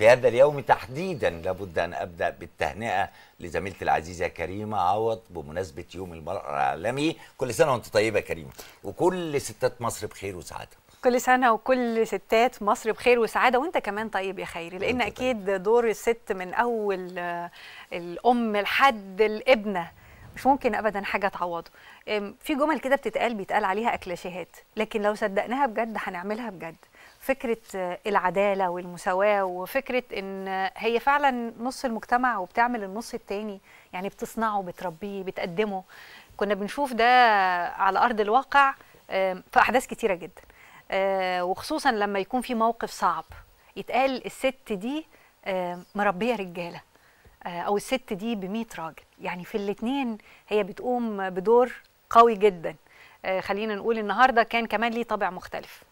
في هذا اليوم تحديدا لابد أن أبدأ بالتهنئة لزميلتي العزيزة كريمة عوض بمناسبة يوم المرأة العالمي كل سنة وأنت طيبة يا كريمة وكل ستات مصر بخير وسعادة كل سنه وكل ستات مصر بخير وسعاده وانت كمان طيب يا خيري لان طيب. اكيد دور الست من اول آه، الام لحد الابنه مش ممكن ابدا حاجه تعوضه في جمل كده بتتقال بيتقال عليها اكلاشيهات لكن لو صدقناها بجد هنعملها بجد فكره العداله والمساواه وفكره ان هي فعلا نص المجتمع وبتعمل النص التاني يعني بتصنعه بتربيه بتقدمه كنا بنشوف ده على ارض الواقع في احداث كتيره جدا آه، وخصوصا لما يكون في موقف صعب يتقال الست دي مربيه رجاله آه، او الست دي ب راجل يعني في الاثنين هي بتقوم بدور قوي جدا آه، خلينا نقول النهارده كان كمان ليه طابع مختلف